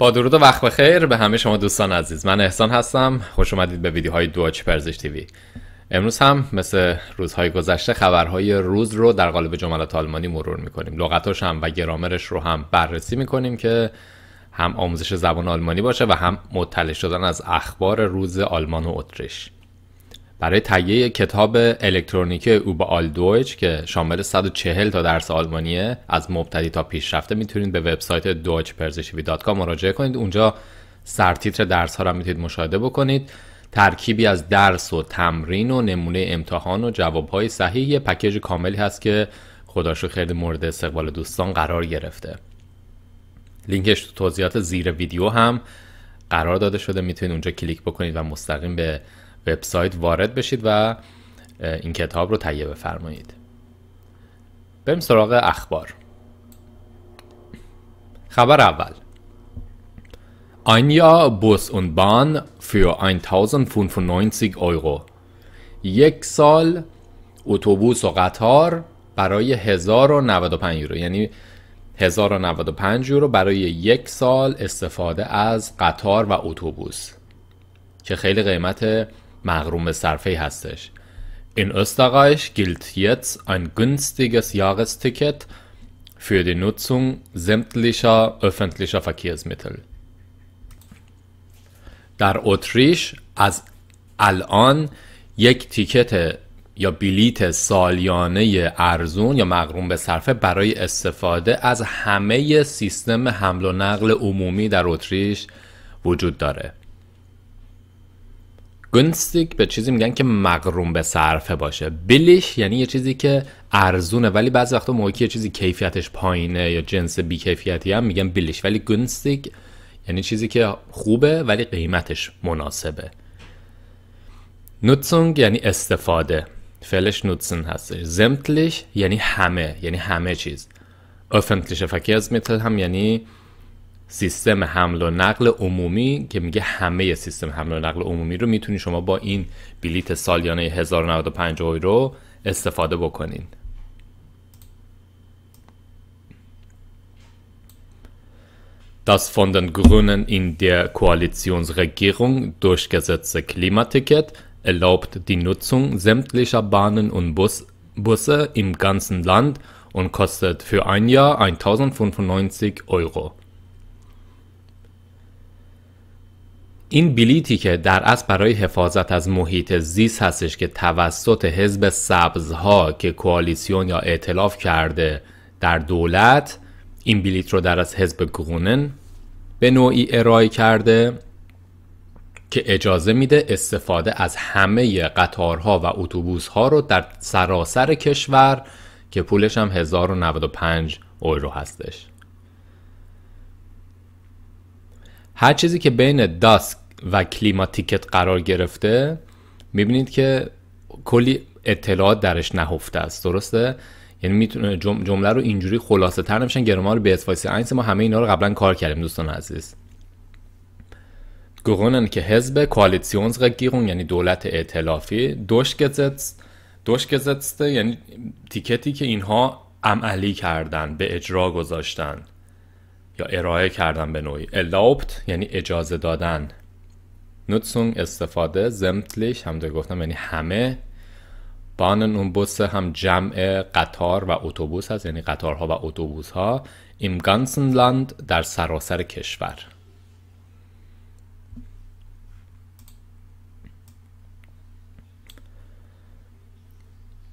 با درود و وقت بخیر به همه شما دوستان عزیز من احسان هستم خوش اومدید به ویدیوهای اچ پرزش تیوی امروز هم مثل روزهای گذشته خبرهای روز رو در قالب جملات آلمانی مرور میکنیم لغتاش هم و گرامرش رو هم بررسی میکنیم که هم آموزش زبان آلمانی باشه و هم مطلع شدن از اخبار روز آلمان و اتریش برای تهیه کتاب الکترونیکی آل دویچ که شامل 140 تا درس آلمانیه از مبتدی تا پیشرفته میتونید به وبسایت deutschpersishvi.com مراجعه کنید اونجا سرتیتر درس ها رو میتونید مشاهده بکنید ترکیبی از درس و تمرین و نمونه امتحان و جواب های صحیح یه پکیج کاملی هست که خداشو خیلی مورد استقبال دوستان قرار گرفته لینکش تو توضیحات زیر ویدیو هم قرار داده شده میتونید اونجا کلیک بکنید و مستقیم به وبسایت وارد بشید و این کتاب رو تهیه بفرمایید بریم سراغ اخبار خبر اول Ein Jahr Bus und Bahn für 1095 Euro. یک سال اتوبوس و قطار برای 1095 یورو یعنی 1095 یورو برای یک سال استفاده از قطار و اتوبوس که خیلی قیمت مغروم به صرفه هستش In Österreich gilt jetzt ein günstiges Jahresticket für die Nutzung sämtlicher öffentlicher Verkehrsmittel. در اتریش از الان یک تیکت یا بلیت سالیانه ارزون یا مغروم به صرفه برای استفاده از همه سیستم حمل و نقل عمومی در اتریش وجود داره گنستیک به چیزی میگن که مقروم به صرفه باشه بلیش یعنی یه چیزی که ارزونه ولی بعضی وقتا موقعی یه چیزی کیفیتش پایینه یا جنس بی کیفیتی هم میگن بلیش ولی گنستیک یعنی چیزی که خوبه ولی قیمتش مناسبه نوتسونگ یعنی استفاده فعلش نوتسن هستش زمتلیش یعنی همه یعنی همه چیز فکیز میتل هم یعنی سیستم حمل و نقل عمومی که میگه همه سیستم حمل و نقل عمومی رو میتونی شما با این بلیت سالیانه 1095 یورو استفاده بکنین Das von den Grünen in der Koalitionsregierung durchgesetzte Klimaticket erlaubt die Nutzung sämtlicher Bahnen und Bus Busse im ganzen Land und kostet für ein Jahr 1095 Euro. این بلیتی که در اصل برای حفاظت از محیط زیست هستش که توسط حزب سبزها که کوالیسیون یا اعتلاف کرده در دولت این بلیت رو در از حزب گونن به نوعی ارائه کرده که اجازه میده استفاده از همه قطارها و اتوبوسها رو در سراسر کشور که پولش هم 1095 اورو هستش هر چیزی که بین داسک و کلیماتیکت قرار گرفته میبینید که کلی اطلاعات درش نهفته است درسته یعنی میتونه جمله رو اینجوری خلاصه تر نمیشن رو به اسفایسی اینس ما همه اینا رو قبلا کار کردیم دوستان عزیز گرونن که حزب کوالیسیونسرگیرung یعنی دولت ائتلافی دوش durchgesetzte یعنی تیکتی که اینها عملی کردن به اجرا گذاشتن یا ارائه کردن به نوعی erlaubt یعنی اجازه دادن nutzung استفاده زمتلش هم داره گفتم یعنی همه بانن اون بوس هم جمع قطار و اتوبوس هست یعنی قطارها و اتوبوس ها im ganzen Land در سراسر کشور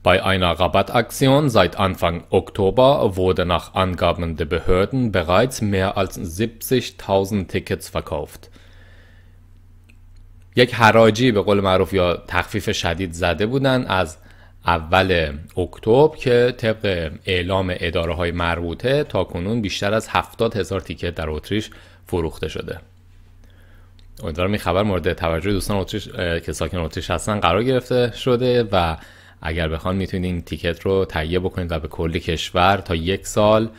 Bei einer Rabattaktion seit Anfang Oktober wurde nach Angaben der Behörden bereits mehr als 70.000 Tickets verkauft. یک حراجی به قول معروف یا تخفیف شدید زده بودن از اول اکتبر که طبق اعلام اداره های مربوطه تا کنون بیشتر از 70 هزار تیکت در اتریش فروخته شده امیدوارم این خبر مورد توجه دوستان اتریش که ساکن اتریش هستن قرار گرفته شده و اگر بخوان میتونید تیکت رو تهیه بکنید و به کل کشور تا یک سال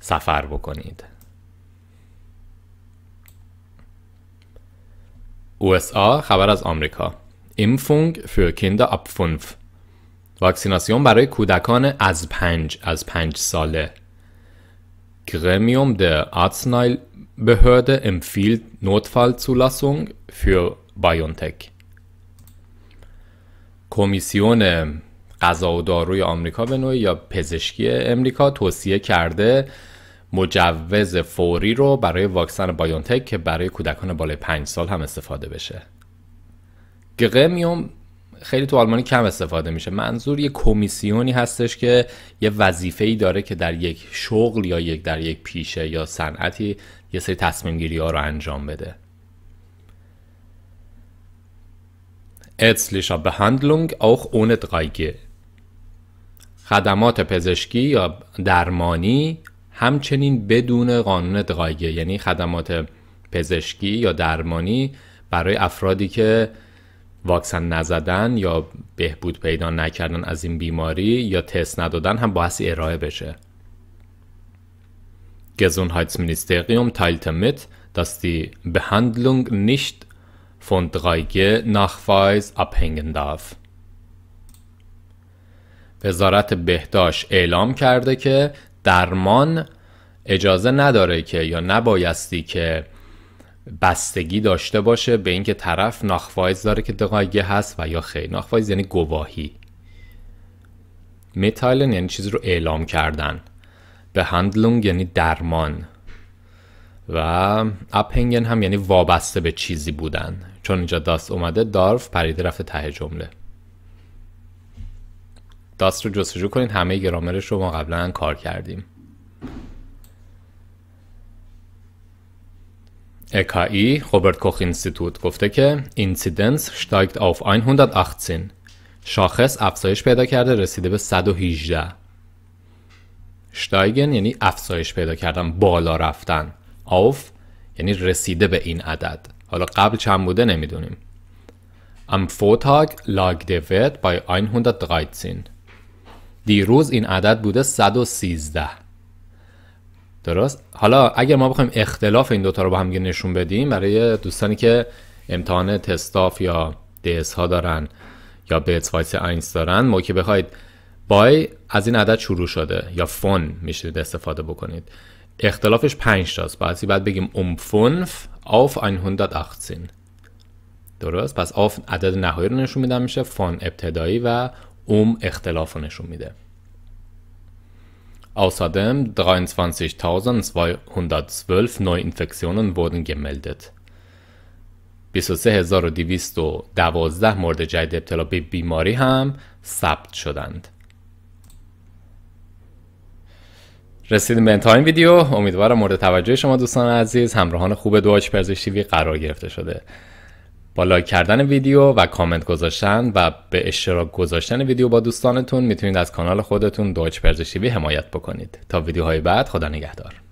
سفر بکنید USA خبر از آمریکا Impfung für Kinder ab 5 واکسیناسیون برای کودکان از 5 از 5 ساله Gremium der Arzneibehörde empfiehlt Notfallzulassung für BioNTech کمیسیون غذا و داروی آمریکا به نوعی یا پزشکی امریکا توصیه کرده مجوز فوری رو برای واکسن بایونتک که برای کودکان بالای 5 سال هم استفاده بشه گقمیوم خیلی تو آلمانی کم استفاده میشه منظور یه کمیسیونی هستش که یه وظیفه ای داره که در یک شغل یا یک در یک پیشه یا صنعتی یه سری تصمیم گیری ها رو انجام بده ärztlicher Behandlung auch ohne خدمات پزشکی یا درمانی همچنین بدون قانون دقایقه یعنی خدمات پزشکی یا درمانی برای افرادی که واکسن نزدن یا بهبود پیدا نکردن از این بیماری یا تست ندادن هم بحثی ارائه بشه Gesundheitsministerium teilte mit, dass die Behandlung nicht von 3G-Nachweis abhängen darf. وزارت بهداشت اعلام کرده که درمان اجازه نداره که یا نبایستی که بستگی داشته باشه به اینکه طرف ناخوایز داره که دقایگه هست و یا خیر ناخوایز یعنی گواهی میتایلن یعنی چیزی رو اعلام کردن به یعنی درمان و اپهنگن هم یعنی وابسته به چیزی بودن چون اینجا داست اومده دارف پریده رفته ته جمله داست رو جستجو کنید همه گرامرش رو ما قبلا کار کردیم اکایی Robert Koch Institut, گفته که اینسیدنس steigt auf 118. شاخص افزایش پیدا کرده رسیده به 118. steigen یعنی افزایش پیدا کردن، بالا رفتن. آف یعنی رسیده به این عدد. حالا قبل چند بوده نمیدونیم. Am Vortag lag der Wert 113. دیروز این عدد بوده 113 درست حالا اگر ما بخوایم اختلاف این دوتا رو با هم نشون بدیم برای دوستانی که امتحان تستاف یا دیس ها دارن یا بیتس وایس اینس دارن ما که بخواید بای از این عدد شروع شده یا فون میشید استفاده بکنید اختلافش 5 است. بعضی بعد بگیم um 5 auf 118 درست پس اوف عدد نهایی رو نشون میدم میشه فون ابتدایی و um اختلاف نشون میده. Außerdem 23.212 Neuinfektionen wurden gemeldet. 23212 مورد جدید ابتلا به بیماری هم ثبت شدند. رسیدیم به انتهای این ویدیو امیدوارم مورد توجه شما دوستان عزیز همراهان خوب دواج پزشکی وی قرار گرفته شده با لایک کردن ویدیو و کامنت گذاشتن و به اشتراک گذاشتن ویدیو با دوستانتون میتونید از کانال خودتون دویچ پرزشیوی حمایت بکنید تا ویدیوهای بعد خدا نگهدار